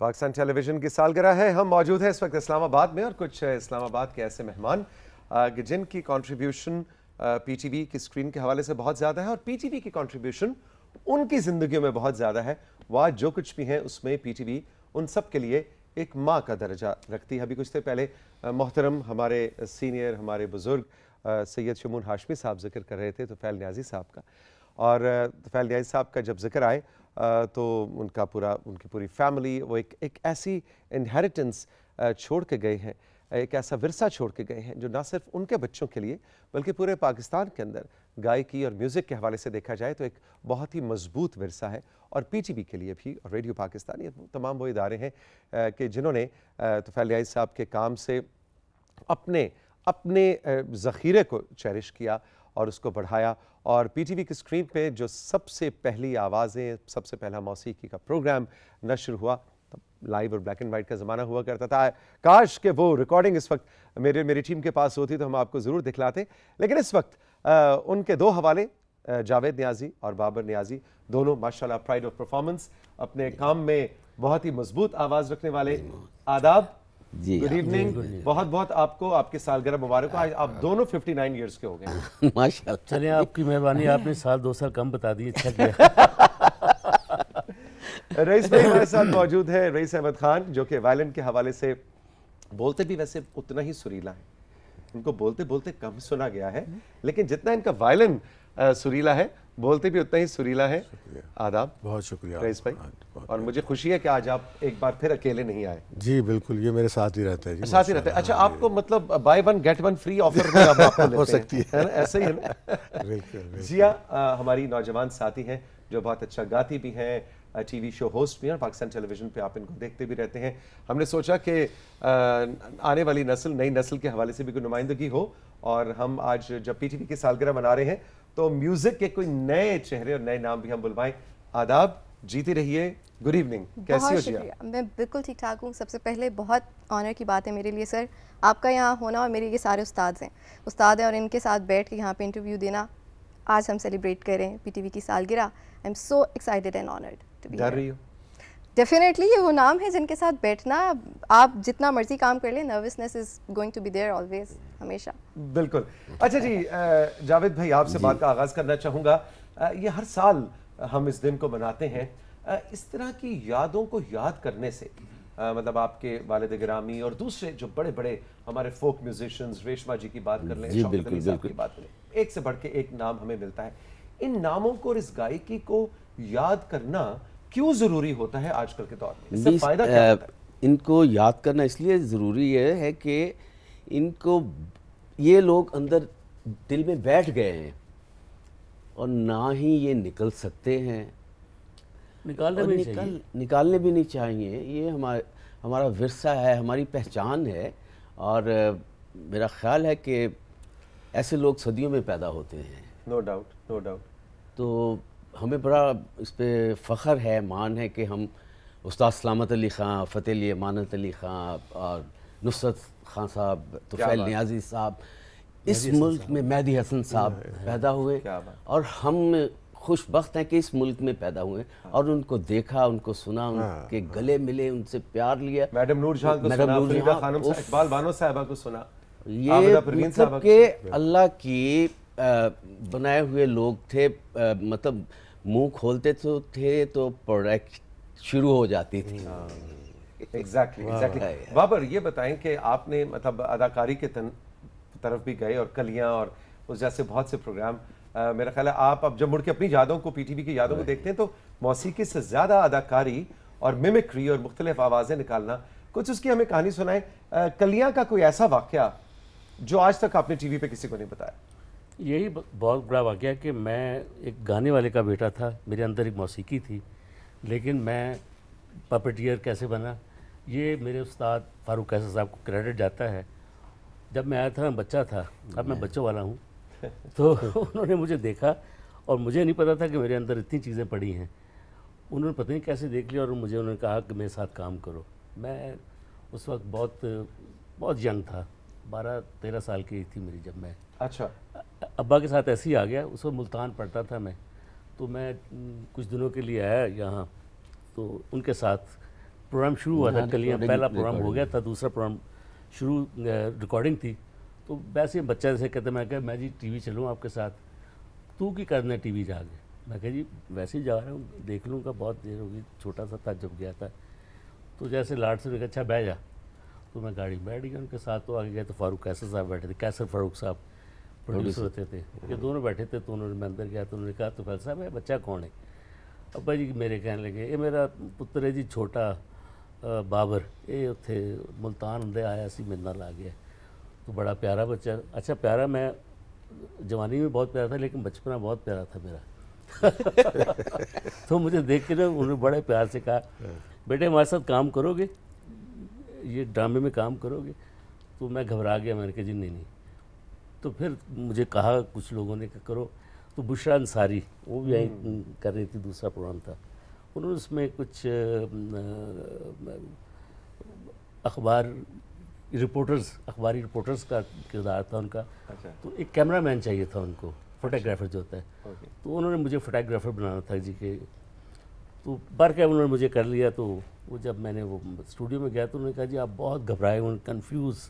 Pakistan television की सालगिरह है हम मौजूद हैं इस वक्त इस्लामाबाद में और कुछ इस्लामाबाद के ऐसे मेहमान जिनकी कंट्रीब्यूशन पीटीवी की स्क्रीन के हवाले से बहुत ज़्यादा है और पीटीवी की कंट्रीब्यूशन उनकी ज़िंदगियों में बहुत ज़्यादा है वह जो कुछ भी हैं उसमें पीटीवी उन सब के लिए एक माँ का दर्जा रखती है अभी कुछ देर पहले मोहतरम हमारे सीनियर हमारे बुज़ुर्ग सैयद शमून हाशमी साहब जिक्र कर रहे थे तो फैल न्याजी साहब का और फैल न्याजी साहब का जब जिक्र आए तो उनका पूरा उनकी पूरी फैमिली वो एक एक ऐसी इनहेरिटेंस छोड़ के गए हैं एक ऐसा विरसा छोड़ के गए हैं जो ना सिर्फ उनके बच्चों के लिए बल्कि पूरे पाकिस्तान के अंदर गायकी और म्यूज़िक के हवाले से देखा जाए तो एक बहुत ही मजबूत विरसा है और पीटीवी के लिए भी और रेडियो पाकिस्तान ये तमाम वो इदारे हैं कि जिन्होंने तो फैलियाई साहब के काम से अपने अपने ज़ख़ीरे को चेरिश किया और उसको बढ़ाया और पीटीवी की स्क्रीन पे जो सबसे पहली आवाज़ें सबसे पहला मौसीकी का प्रोग्राम नशर हुआ तब लाइव और ब्लैक एंड वाइट का ज़माना हुआ करता था काश के वो रिकॉर्डिंग इस वक्त मेरे मेरी टीम के पास होती तो हम आपको ज़रूर दिखलाते लेकिन इस वक्त आ, उनके दो हवाले जावेद न्याजी और बाबर न्याजी दोनों माशाल्लाह प्राइड ऑफ परफॉर्मेंस अपने काम में बहुत ही मजबूत आवाज़ रखने वाले आदाब जी गुड इवनिंग बहुत बहुत आपको आपके सालगिरह मुबारक आज आप हाँ। दोनों 59 ईयर्स के हो गए माशाल्लाह चले आपकी मेहरबानी आपने साल दो साल कम बता दिए अच्छा किया रईस भाई हमारे साथ मौजूद है रईस अहमद खान जो कि वायलिन के हवाले से बोलते भी वैसे उतना ही सुरीला है उनको बोलते बोलते कम सुना गया है लेकिन जितना इनका वायलिन सुरीला है बोलते भी उतना ही सुरीला है आदाब बहुत शुक्रिया रईस भाई बहुत और मुझे खुशी है कि आज आप एक बार फिर अकेले नहीं आए जी बिल्कुल ये मेरे साथ ही रहते हैं साथ ही रहते अच्छा, हाँ, मतलब हैं अच्छा आपको मतलब buy one get one free offer हो सकती है ऐसे ही है जिया हमारी नौजवान साथी है जो बहुत अच्छा गाती भी हैं टीवी शो होस्ट भी हैं पाकिस्तान टेलीविजन पे आप इनको देखते भी रहते हैं हमने सोचा कि आने वाली नस्ल नई नस्ल के हवाले से भी कोई नुमाइंदगी हो और हम आज जब पीटीवी की सालगिरह मना रहे हैं तो म्यूजिक के कोई नए चेहरे और नए नाम भी हम बुलवाएं आदाब जीती रहिए गुड इवनिंग कैसी हो जी मैं बिल्कुल ठीक ठाक हूँ सबसे पहले बहुत ऑनर की बात है मेरे लिए सर आपका यहाँ होना और मेरे ये सारे उस्ताद हैं उस्ताद हैं और इनके साथ बैठ के यहाँ पे इंटरव्यू देना आज हम सेलिब्रेट करें पी हैं पीटीवी की सालगिरह I am so excited and honoured to be डर रही हूँ डेफिनेटली ये वो नाम है जिनके साथ बैठना आप जितना मर्जी काम कर ले nervousness is going to be there always हमेशा बिल्कुल अच्छा जी जावेद भाई आपसे बात का आगाज करना चाहूंगा ये हर साल हम इस दिन को मनाते हैं इस तरह की यादों को याद करने से मतलब आपके वालद ग्रामी और दूसरे जो बड़े बड़े हमारे फोक म्यूजिशियंस रेशमा जी की बात कर लें जी बिल्कुल बिल्कुल की बात करें एक से बढ़ के एक नाम हमें मिलता है इन नामों को और इस गायकी को याद करना क्यों जरूरी होता है आजकल के दौर में इससे फायदा क्या होता है इनको याद करना इसलिए ज़रूरी है, है कि इनको ये लोग अंदर दिल में बैठ गए हैं और ना ही ये निकल सकते हैं निकालने भी निकल चाहिए। निकालने भी नहीं चाहिए ये हमारा हमारा विरसा है हमारी पहचान है और मेरा ख्याल है कि ऐसे लोग सदियों में पैदा होते हैं नो डाउट नो डाउट तो हमें बड़ा इस पर फ़ख्र है मान है कि हम उस्ताद सलामत अली ख़ान फ़तेह मानत अली ख़ान और नुसरत खान साहब तुफैल न्याजी साहब इस मुल्क में मेहदी हसन साहब पैदा हुए और हम खुश हैं कि इस मुल्क में पैदा हुए हाँ। और उनको देखा उनको सुना हाँ। उनके गले मिले उनसे प्यार लिया मैडम नूर मैडम नूर खान बानो साहबा को सुना ये मतलब के अल्लाह की बनाए हुए लोग थे मतलब मुंह खोलते तो थे तो प्रोडक्ट शुरू हो जाती थी एग्जैक्टली हाँ। एग्जैक्टली बाबर ये बताएं कि आपने मतलब अदाकारी के तन, तरफ भी गए और कलियां और उस जैसे बहुत से प्रोग्राम आ, मेरा ख्याल है आप अब जब मुड़ के अपनी यादों को पीटीवी की यादों को देखते हैं तो मौसीकी से ज़्यादा अदाकारी और मिमिक्री और मुख्तलिफ आवाज़ें निकालना कुछ उसकी हमें कहानी सुनाए कलियां का कोई ऐसा वाक्य जो आज तक आपने टीवी पे किसी को नहीं बताया यही बहुत बड़ा वाक्य कि मैं एक गाने वाले का बेटा था मेरे अंदर एक मौसीकी थी लेकिन मैं पपटियर कैसे बना ये मेरे उस्ताद फारूक कैसर साहब को क्रेडिट जाता है जब मैं आया था मैं बच्चा था अब मैं बच्चों वाला हूँ तो उन्होंने मुझे देखा और मुझे नहीं पता था कि मेरे अंदर इतनी चीज़ें पड़ी हैं उन्होंने पता नहीं कैसे देख लिया और मुझे उन्होंने कहा कि मेरे साथ काम करो मैं उस वक्त बहुत बहुत यंग था बारह तेरह साल की थी मेरी जब मैं अच्छा अब्बा के साथ ऐसे ही आ गया उस वक्त मुल्तान पढ़ता था मैं तो मैं कुछ दिनों के लिए आया यहाँ तो उनके साथ प्रोग्राम शुरू हुआ था कल यहाँ पहला प्रोग्राम हो गया था दूसरा प्रोग्राम शुरू रिकॉर्डिंग थी तो वैसे ही बच्चा जैसे कहते मैं कहा मैं जी टीवी चलूँ आपके साथ तू की करना वी जा मैं कहा जी वैसे ही जा रहा हूँ देख लूँगा बहुत देर होगी छोटा सा था जब गया था तो जैसे लाड से अच्छा बह जा तो मैं गाड़ी में बैठ गया उनके साथ तो आगे गए तो फारूक कैसर साहब बैठे थे कैसर फारूक साहब प्रोड्यूसर होते थे ये hmm. दोनों बैठे थे तो उन्होंने मैं अंदर गया तो उन्होंने कहा तो फैल साहब है बच्चा कौन है अब्बा जी मेरे कहने लगे ये मेरा पुत्र है जी छोटा बाबर ये उत्थे मुल्तान हमें आया सी मेरे ਨਾਲ गया तो बड़ा प्यारा बच्चा अच्छा प्यारा मैं जवानी में बहुत प्यारा था लेकिन बचपना बहुत प्यारा था मेरा तो मुझे देख के ना उन्होंने बड़े प्यार से कहा बेटे हमारे साथ काम करोगे ये ड्रामे में काम करोगे तो मैं घबरा गया मैंने कहा जी नहीं नहीं तो फिर मुझे कहा कुछ लोगों ने कि करो तो बुशरा अंसारी वो भी आई हम्म। कर रही थी दूसरा प्रोग्राम था उन्होंने उसमें कुछ अखबार रिपोर्टर्स अखबारी रिपोर्टर्स का किरदार था उनका अच्छा। तो एक कैमरा मैन चाहिए था उनको फोटोग्राफर जो होता है तो उन्होंने मुझे फोटोग्राफर बनाना था जी के तो बार क्या उन्होंने मुझे कर लिया तो वो जब मैंने वो स्टूडियो में गया तो उन्होंने कहा जी आप बहुत घबराए हुए कन्फ्यूज़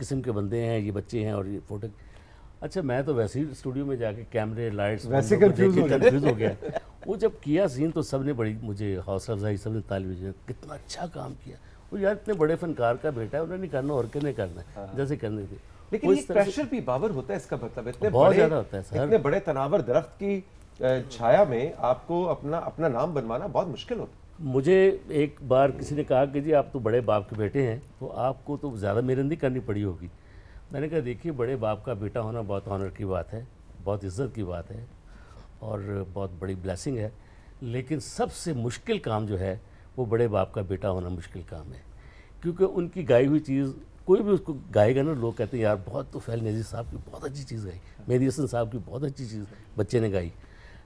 किस्म के बंदे हैं ये बच्चे हैं और ये फोटो अच्छा मैं तो वैसे ही स्टूडियो में जाके कैमरे लाइट्स वैसे कंफ्यूज हो, हो गया वो जब किया सीन तो सब ने बड़ी मुझे हौसला अफजाई सब ने ताली बजाई कितना अच्छा काम किया वो यार इतने बड़े फनकार का बेटा है उन्होंने करना और किन्हें करना हाँ। जैसे करने थे लेकिन ये प्रेशर भी बाबर होता है इसका मतलब इतने बहुत ज्यादा होता है सर इतने बड़े तनावर दरख्त की छाया में आपको अपना अपना नाम बनवाना बहुत मुश्किल होता है मुझे एक बार किसी ने कहा कि जी आप तो बड़े बाप के बेटे हैं तो आपको तो ज़्यादा मेहनत नहीं करनी पड़ी होगी मैंने कहा देखिए बड़े बाप का बेटा होना बहुत ऑनर की बात है बहुत इज्जत की बात है और बहुत बड़ी ब्लेसिंग है लेकिन सबसे मुश्किल काम जो है वो बड़े बाप का बेटा होना मुश्किल काम है क्योंकि उनकी गाई हुई चीज़ कोई भी उसको गाएगा ना लोग कहते हैं यार बहुत तो फैल नजीर साहब की बहुत अच्छी चीज़ गाई मेहदी साहब की बहुत अच्छी चीज़ बच्चे ने गाई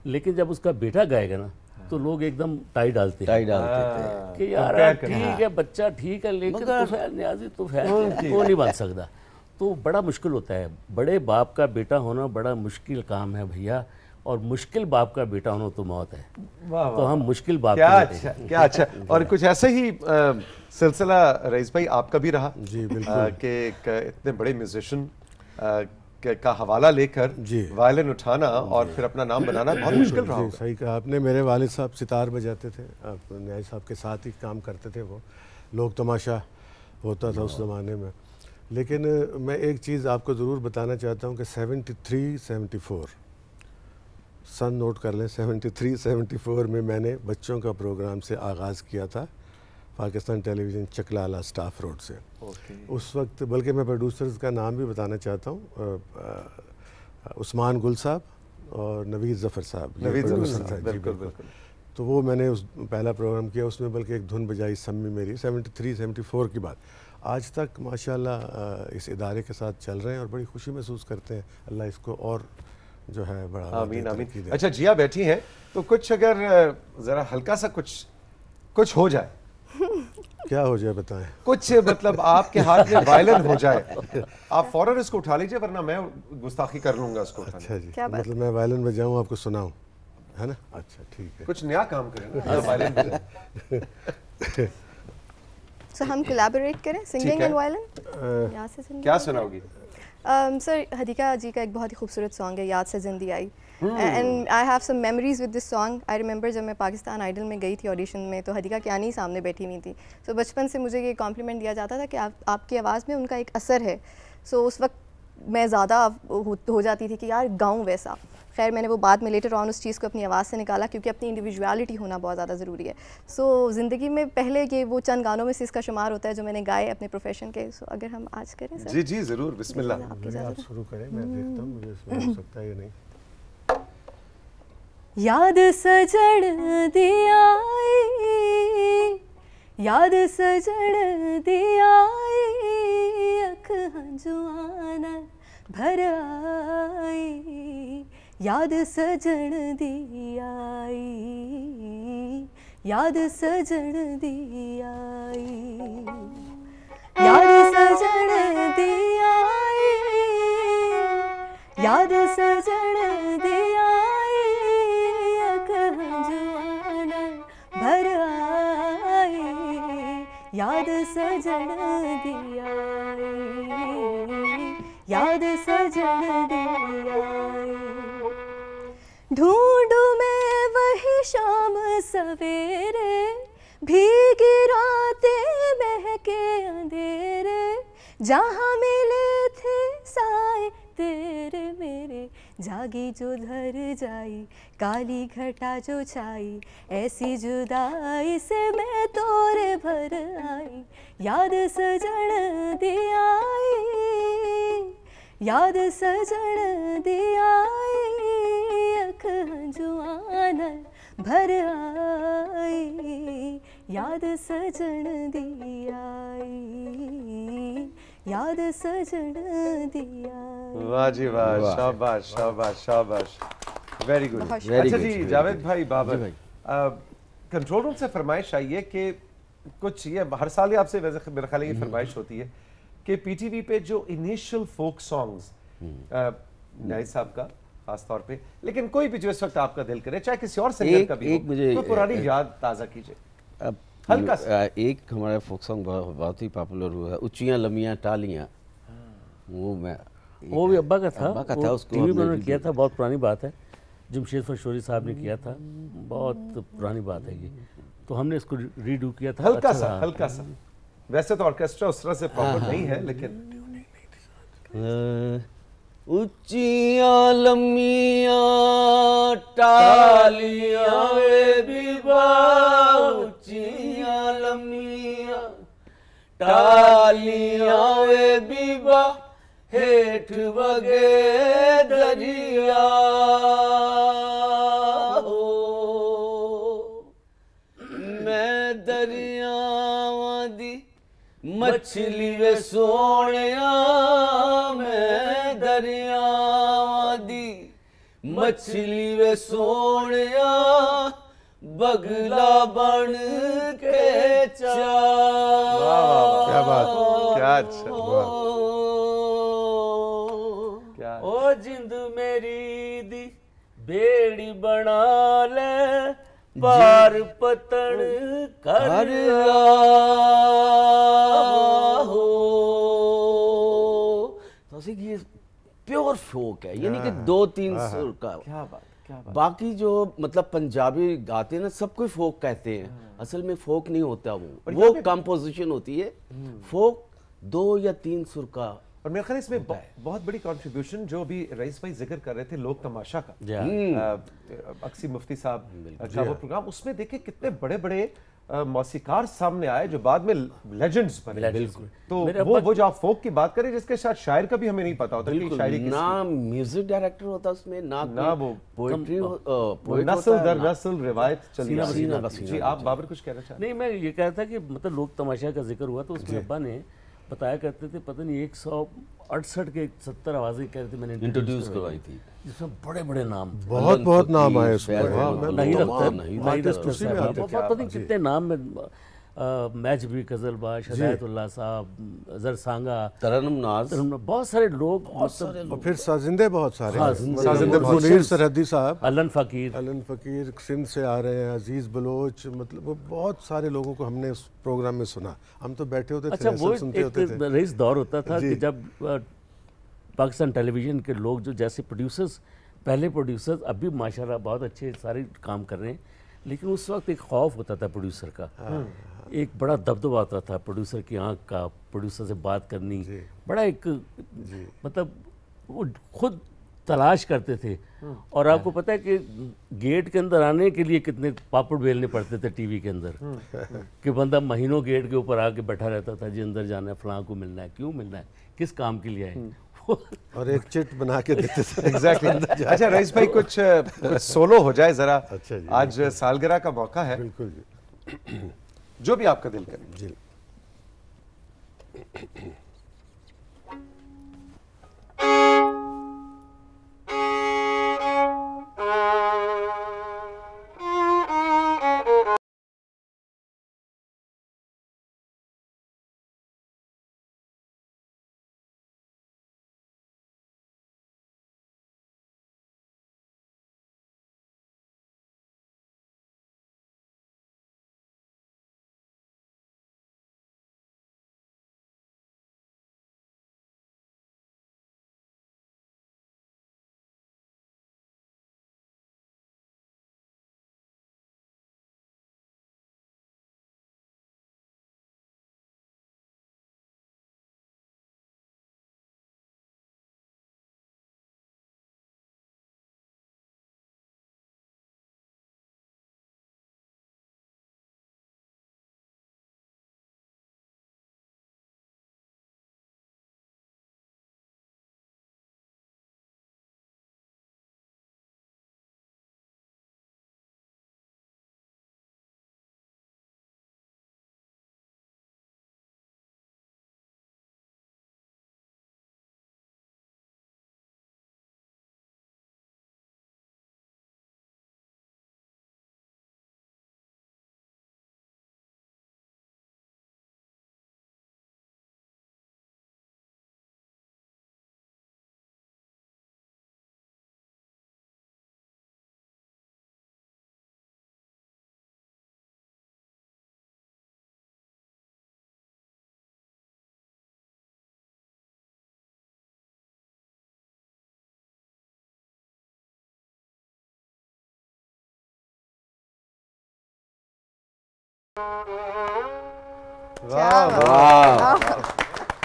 लेकिन जब उसका बेटा गाएगा ना तो लोग एकदम टाई डालते टाई डालते हाँ। कि तो यार ठीक है बच्चा ठीक है लेकिन तो फैल न्याजी तो फैल वो नहीं बन सकता तो बड़ा मुश्किल होता है बड़े बाप का बेटा होना बड़ा मुश्किल काम है भैया और मुश्किल बाप का बेटा होना तो मौत है तो हम मुश्किल बाप क्या अच्छा क्या अच्छा और कुछ ऐसे ही सिलसिला रईस भाई आपका भी रहा जी बिल्कुल के इतने बड़े म्यूजिशियन का हवाला लेकर वायलिन उठाना और फिर अपना नाम बनाना बहुत मुश्किल रहा सही कहा आपने मेरे वाले साहब सितार बजाते थे आप न्याय साहब के साथ ही काम करते थे वो लोग तमाशा होता था उस ज़माने में लेकिन मैं एक चीज़ आपको ज़रूर बताना चाहता हूँ कि सेवेंटी थ्री सेवेंटी फोर सन नोट कर लें सेवेंटी थ्री सेवेंटी फोर में मैंने बच्चों का प्रोग्राम से आगाज़ किया था Pakistan television Chaklala staff road से okay. उस वक्त बल्कि मैं प्रोड्यूसर्स का नाम भी बताना चाहता हूँ उस्मान गुल साहब और नवीद ज़फ़र साहब नवीद ज़फ़र साहब बिल्कुल बिल्कुल तो वो मैंने उस पहला प्रोग्राम किया उसमें बल्कि एक धुन बजाई सम्मी मेरी सेवेंटी थ्री सेवेंटी फोर की बात आज तक माशाल्लाह इस इदारे के साथ चल रहे हैं और बड़ी खुशी महसूस करते हैं अल्लाह इसको और जो है बड़ा आमीन आमीन अच्छा जिया बैठी हैं तो कुछ अगर ज़रा हल्का सा कुछ कुछ हो जाए क्या हो जाए बताएं कुछ मतलब आपके हाथ में वायलन हो जाए आप फौरन इसको उठा लीजिए वरना मैं गुस्ताखी कर लूंगा इसको अच्छा जी क्या मतलब मैं वायलन में जाऊँ आपको सुनाऊँ है ना अच्छा ठीक है कुछ नया काम करें सो हाँ। हम कोलैबोरेट करें सिंगिंग एंड वायलिन यहाँ से क्या सुनाओगी सर हदीका जी का एक बहुत ही खूबसूरत सॉन्ग है याद से जिंदगी आई and I have some memories with this song I remember जब मैं पाकिस्तान आइडल में गई थी ऑडिशन में तो हदीका कियानी सामने बैठी हुई थी सो so, बचपन से मुझे ये कॉम्प्लीमेंट दिया जाता था कि आप, आपकी आवाज़ में उनका एक असर है सो so, उस वक्त मैं ज़्यादा हो, हो जाती थी कि यार गाऊँ वैसा खैर मैंने वो बाद में लेटर ऑन उस चीज़ को अपनी आवाज़ से निकाला क्योंकि अपनी इंडिविजुअलिटी होना बहुत ज़्यादा ज़रूरी है सो so, ज़िंदगी में पहले ये वो चंद गानों में से इसका शुमार होता है जो मैंने गाए अपने प्रोफेशन के सो so, अगर हम आज करें सर जी जी ज़रूर बिस्मिल्लाह आप शुरू करें मैं देखता हूँ मुझे हो सकता है या नहीं याद सजड़ दियाई याद सजड़ दियाई अख हंजुआन भर आई याद सजड़ दियाई याद सजड़ दियाई याद सजड़ दियाई याद सजड़ दिया सजन दिया याद सजन दिया ढूंढू मैं वही शाम सवेरे भीगी रातें महके अंधेरे जहाँ मिले थे साए तेरे मेरे जागी जो धर जाई काली घटा जो छाई ऐसी जुदाई से मैं तोरे भर आई याद सजन दियाई याद सजन दियाई अख जुआन भर आई याद सजन दियाई याद दिया वाह जी वाह शाबाश शाबाश शाबाश वेरी गुड अच्छा जी जावेद भाई बाबर कंट्रोल रूम से फरमाइश आई है कि कुछ ये हर साल आपसे मेरे ख्याल ये हम्म। फरमाइश होती है कि पीटीवी पे जो इनिशियल फोक सॉन्ग्स नाइस साहब का खास तौर पे लेकिन कोई भी जो इस वक्त आपका दिल करे चाहे किसी और संगीत का भी एक मुझे पुरानी याद ताज़ा कीजिए हल्का सा एक हमारा फोक सॉन्ग बहुत ही पॉपुलर हुआ है उचिया लमिया टालियाँ हाँ। वो मैं वो भी अब्बा का था अब्बा का था उसको टीवी उन्होंने किया था बहुत पुरानी बात है जमशेद शोरी साहब ने किया था बहुत पुरानी बात है ये तो हमने इसको रीडू किया था हल्का अच्छा सा हल्का सा वैसे तो ऑर्केस्ट्रा उस तरह से पॉपुलर हाँ, हाँ। नहीं है लेकिन उचिया लमिया टालिया ਕਮੀਆਂ ਟਾਲੀਆਂ ਵੇ ਬੀਬਾ ਹੇਠ ਵਗੇ ਦਰਿਆ ਮੈਂ ਦਰਿਆਵਾਂ ਦੀ ਮੱਛਲੀ ਵੇ ਸੋਹਣਿਆ ਮੈਂ ਦਰਿਆਵਾਂ ਦੀ ਮੱਛਲੀ ਵੇ ਸੋਹਣਿਆ बगला बन के क्या बात क्या अच्छा ओ जिंद मेरी दी बेड़ी बना ले पार पतन कर हो तो प्योर शोक है यानी कि हाँ। दो तीन हाँ, हाँ। सुर का क्या बात बाकी जो मतलब पंजाबी गाते हैं ना सब कोई फोक कहते हैं हम्म। असल में फोक नहीं होता वो वो कंपोजिशन होती है हम्म। फोक दो या तीन सुर का और मेरे ख्याल इसमें बहुत बड़ी कॉन्ट्रीब्यूशन जो अभी रईस भाई जिक्र कर रहे थे लोक तमाशा का हाँ। हम्म। अक्सी मुफ्ती साहब का वो प्रोग्राम हाँ। उसमें देखे कितने बड़े बड़े मौसीकार सामने आए जो बाद में लेजेंड्स बने बिल्कुल तो वो वो जो आप फोक की बात करें जिसके साथ शायर का भी हमें नहीं पता होता कि शायरी ना म्यूजिक डायरेक्टर होता उसमें ना ना वो पोएट्री नस्ल दर नस्ल रिवायत चली जी आप बाबर कुछ कहना चाहते नहीं मैं ये कह रहा था कि मतलब लोक तमाशा का जिक्र हुआ तो उसमें अब्बा ने बताया करते थे पता नहीं एक सौ अड़सठ के सत्तर आवाजें कह रहे थे मैंने इंट्रोड्यूस करवाई थी जिसमें बड़े बड़े नाम बहुत बहुत नाम आए हाँ, तो तो नहीं लगता नहीं पता नहीं कितने नाम में मैच भी कजलबाज हदायतुल्ला साहब जरसांगा तरनम नाज बहुत सारे लोग बहुत मतलब फिर साजिंदे बहुत सारे हाँ, साजिंदे मुनीर सरहदी साहब अलन फ़कीर अलन फ़कीर सिंध से आ रहे हैं अजीज़ बलोच मतलब बहुत सारे लोगों को हमने उस प्रोग्राम में सुना हम तो बैठे होते अच्छा, थे सुनते होते थे रईस दौर होता था कि जब पाकिस्तान टेलीविज़न के लोग जो जैसे प्रोड्यूसर्स पहले प्रोड्यूसर्स अब भी माशाल्लाह बहुत अच्छे सारे काम कर रहे हैं लेकिन उस वक्त एक खौफ होता था प्रोड्यूसर का हाँ। एक बड़ा दबदबा आता था प्रोड्यूसर की आंख का प्रोड्यूसर से बात करनी बड़ा एक मतलब वो खुद तलाश करते थे हाँ। और आपको हाँ। पता है कि गेट के अंदर आने के लिए कितने पापड़ बेलने पड़ते थे टीवी के अंदर हाँ। कि बंदा महीनों गेट के ऊपर आके बैठा रहता था जी अंदर जाना है फलां को मिलना है क्यों मिलना है किस काम के लिए आए और एक चिट बना के देते थे exactly. अच्छा रईस भाई कुछ, कुछ सोलो हो जाए जरा अच्छा आज सालगिरह का मौका है बिल्कुल जी जो भी आपका दिल करे जी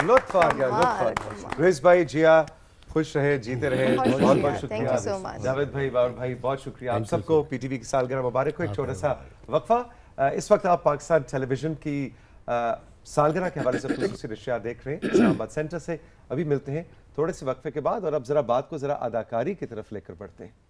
लुत्फ आ गया लुत्फ रिज भाई जिया खुश रहे जीते रहे बहुत बहुत शुक्रिया जावेद भाई वावर भाई बहुत शुक्रिया आप सबको पीटीवी की सालगिरह मुबारक हो एक छोटा सा वक्फा इस वक्त आप पाकिस्तान टेलीविजन की सालगिरह के हवाले से खसूस रिश्ता देख रहे हैं इस्लामाबाद सेंटर से अभी मिलते हैं थोड़े से वक्फे के बाद और अब जरा बात को जरा अदाकारी की तरफ लेकर बढ़ते हैं